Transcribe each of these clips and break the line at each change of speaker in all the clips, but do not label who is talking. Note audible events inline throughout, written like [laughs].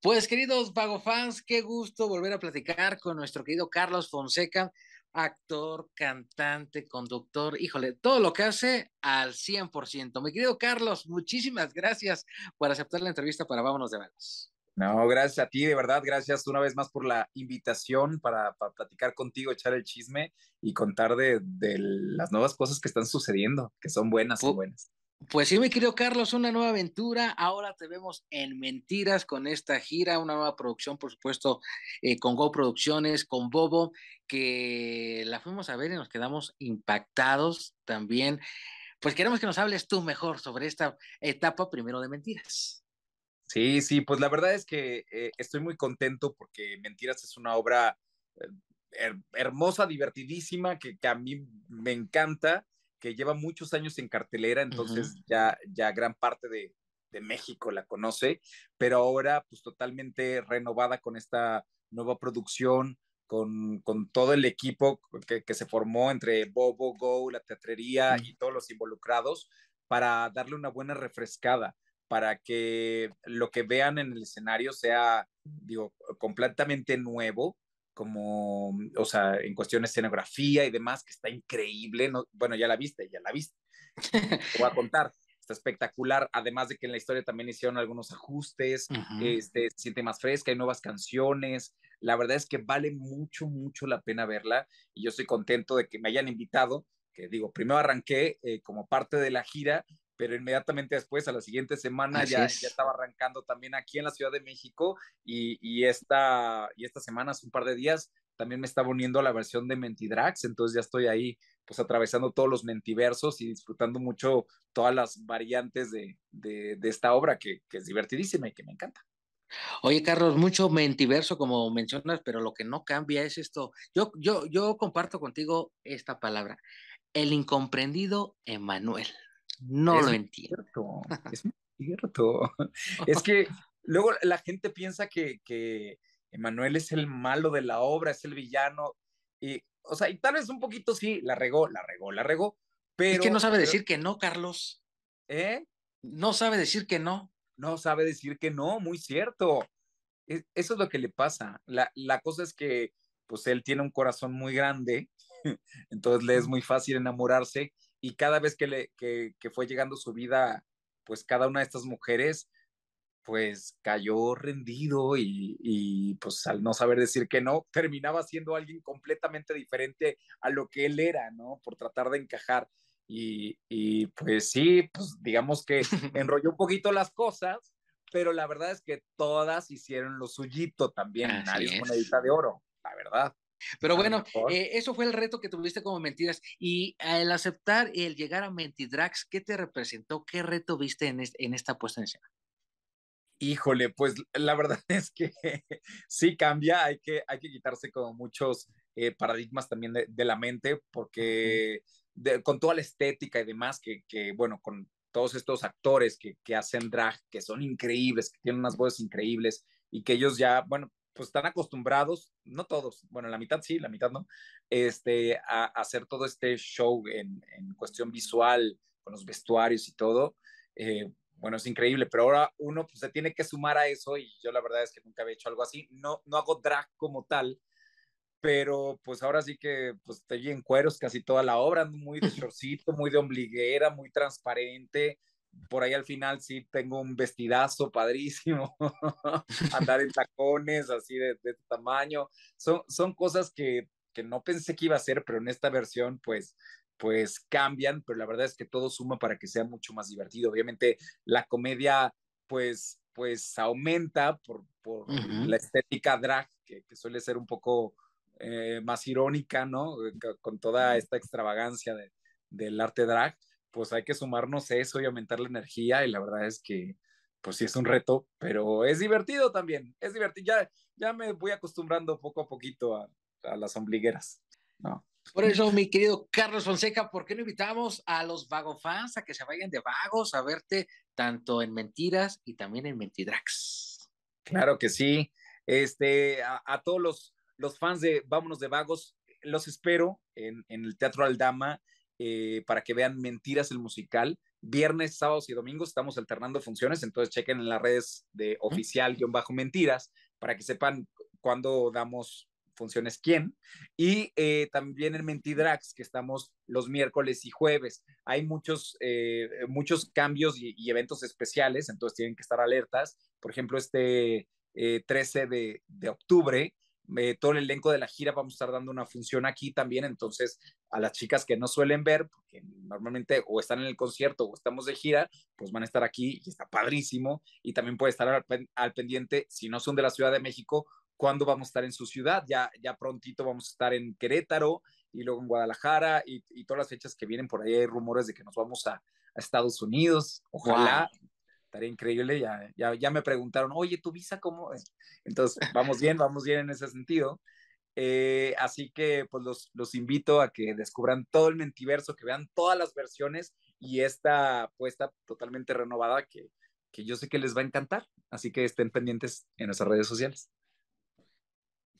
Pues queridos fans, qué gusto volver a platicar con nuestro querido Carlos Fonseca, actor, cantante, conductor, híjole, todo lo que hace al 100%. Mi querido Carlos, muchísimas gracias por aceptar la entrevista para Vámonos de Vagos.
No, gracias a ti, de verdad, gracias una vez más por la invitación para, platicar contigo, echar el chisme y contar de, las nuevas cosas que están sucediendo, que son buenas, y
buenas. Pues sí, mi querido Carlos, una nueva aventura. Ahora te vemos en Mentiras con esta gira, una nueva producción, por supuesto, eh, con Go Producciones, con Bobo, que la fuimos a ver y nos quedamos impactados también. Pues queremos que nos hables tú mejor sobre esta etapa primero de Mentiras.
Sí, sí, pues la verdad es que eh, estoy muy contento porque Mentiras es una obra eh, hermosa, divertidísima, que a mí me encanta que lleva muchos años en cartelera, entonces ya, ya gran parte de, México la conoce, pero ahora pues totalmente renovada con esta nueva producción, con, todo el equipo que, se formó entre Bobo, Go, la teatrería y todos los involucrados para darle una buena refrescada, para que lo que vean en el escenario sea, digo, completamente nuevo, como, mm, o sea, en cuestión de escenografía y demás, que está increíble. No, bueno, ya la viste, ya la viste. voy a [laughs] contar. Está espectacular. Además de que en la historia también hicieron algunos ajustes, este, se siente más fresca, hay nuevas canciones. La verdad es que vale mucho, mucho la pena verla y yo estoy contento de que me hayan invitado. Que digo, primero arranqué eh, como parte de la gira pero inmediatamente después, a la siguiente semana, ya, ya, estaba arrancando también aquí en la Ciudad de México y, esta, y semana, hace un par de días, también me estaba uniendo a la versión de Mentidrax, entonces ya estoy ahí pues atravesando todos los mentiversos y disfrutando mucho
todas las variantes de, esta obra que, es divertidísima y que me encanta. Oye, Carlos, mucho mentiverso como mencionas, pero lo que no cambia es esto. Yo, yo, yo comparto contigo esta palabra, el incomprendido Emanuel.
No lo entiendo. [laughs] es cierto. es que luego la gente piensa que, Emanuel es el malo de la obra, es el villano. Y, o sea, y tal vez un poquito sí, la regó, la regó, la regó. Pero, es que no sabe decir que no, Carlos. ¿Eh? No sabe decir que no. No sabe decir que no, muy cierto. E, eso es lo que le pasa. La, la cosa es que, pues él tiene un corazón muy grande, [laughs] entonces le es muy fácil enamorarse y cada vez que, le, fue llegando su vida, pues cada una de estas mujeres, pues cayó rendido y, pues al no saber decir que no, terminaba siendo alguien completamente diferente a lo que él era, ¿no? Por tratar de encajar. Y, pues sí, pues digamos que [laughs] enrolló un poquito las cosas, pero la verdad es que todas
hicieron lo suyito también. Así Nadie es monedita de oro, la verdad. Pero bueno, eh, eso fue el reto que tuviste como Mentiras. Y al aceptar el llegar a Mentidrags, ¿qué te representó? ¿Qué reto viste en, esta puesta en escena?
Híjole, pues la verdad [laughs] es que sí cambia, hay que, hay que quitarse como muchos eh, paradigmas también de, la mente, porque con toda la estética y demás, que, que bueno, con todos estos actores que, que hacen drag, que son increíbles, que tienen unas voces increíbles y que ellos ya, bueno, pues están acostumbrados, no todos, bueno, la mitad sí, la mitad no, este, a, hacer todo este show en, cuestión visual, con los vestuarios y todo. Eh, bueno, es increíble, pero ahora uno pues, se tiene que sumar a eso y yo la verdad es que nunca había hecho algo así. No, no hago drag como tal, pero pues ahora sí que pues, estoy en cueros casi toda la obra, muy de chorcito, [laughs] muy de ombliguera, muy transparente, por ahí al final sí tengo un vestidazo padrísimo, [laughs] andar en tacones así de, este tamaño. Son, cosas que, no pensé que iba a ser, pero en esta versión pues pues cambian, pero la verdad es que todo suma para que sea mucho más divertido. Obviamente la comedia pues pues aumenta por, la estética drag, que, suele ser un poco eh, más irónica, ¿no? Con toda esta extravagancia del arte drag pues hay que sumarnos eso y aumentar la energía y la verdad es que pues sí es un reto, pero es divertido también, es divertido, ya, me voy acostumbrando poco a poquito a, las ombligueras.
No. Por eso, mi querido Carlos Fonseca, ¿por qué no invitamos a los fans a que se vayan de vagos a verte tanto en Mentiras y también en Mentidrax?
Claro que sí. Este, a, a todos los, fans de Vámonos de Vagos, los espero en, en el Teatro Aldama eh, para que vean Mentiras el musical. Viernes, sábados y domingos estamos alternando funciones, entonces chequen en las redes de oficial-mentiras para que sepan cuándo damos funciones quién. Y eh, también en Mentidrax, que estamos los miércoles y jueves. Hay muchos, eh, muchos cambios y, eventos especiales, entonces tienen que estar alertas. Por ejemplo, este 13 de octubre eh, todo el elenco de la gira vamos a estar dando una función aquí también, entonces a las chicas que no suelen ver, porque normalmente o están en el concierto o estamos de gira, pues van a estar aquí y está padrísimo y también puede estar al, pendiente, si no son de la Ciudad de México, cuándo vamos a estar en su ciudad, ya, ya prontito vamos a estar en Querétaro y luego en Guadalajara y, todas las fechas que vienen por ahí hay rumores de que nos vamos a, Estados Unidos, ojalá increíble. Ya, ya, me preguntaron, oye, ¿tu visa cómo Entonces, vamos bien, vamos bien en ese sentido. Eh, así que, pues, los, invito a que descubran todo el mentiverso, que vean todas las versiones y esta apuesta totalmente renovada que, que yo sé que les va a encantar. Así que estén pendientes en
nuestras redes sociales.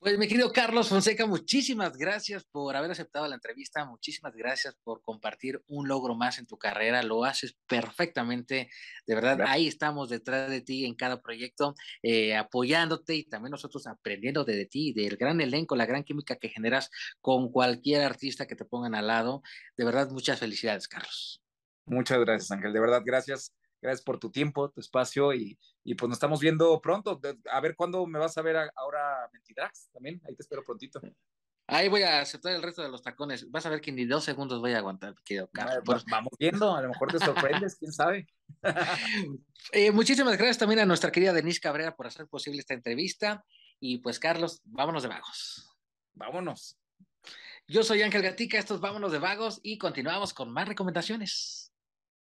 Pues mi querido Carlos Fonseca, muchísimas gracias por haber aceptado la entrevista, muchísimas gracias por compartir un logro más en tu carrera, lo haces perfectamente, de verdad, ahí estamos detrás de ti en cada proyecto, eh, apoyándote y también nosotros aprendiendo de ti, del gran elenco, la gran química que generas con cualquier artista que te pongan al lado. De verdad, muchas felicidades, Carlos. Muchas gracias, Ángel,
de verdad, gracias Gracias por tu tiempo, tu espacio y, pues nos estamos viendo pronto. A ver cuándo me vas a ver ahora Mentidrax también. Ahí te espero prontito.
Ahí voy a aceptar el resto de los tacones. Vas a ver que ni dos segundos voy a aguantar, eh, vamos viendo, a lo mejor te sorprendes, quién sabe. [laughs] Eh, muchísimas gracias también a nuestra querida Denise Cabrera por hacer posible esta entrevista. Y pues, Carlos, vámonos de vagos. Vámonos. Yo soy Ángel Gatica, estos vámonos de vagos y continuamos con más recomendaciones.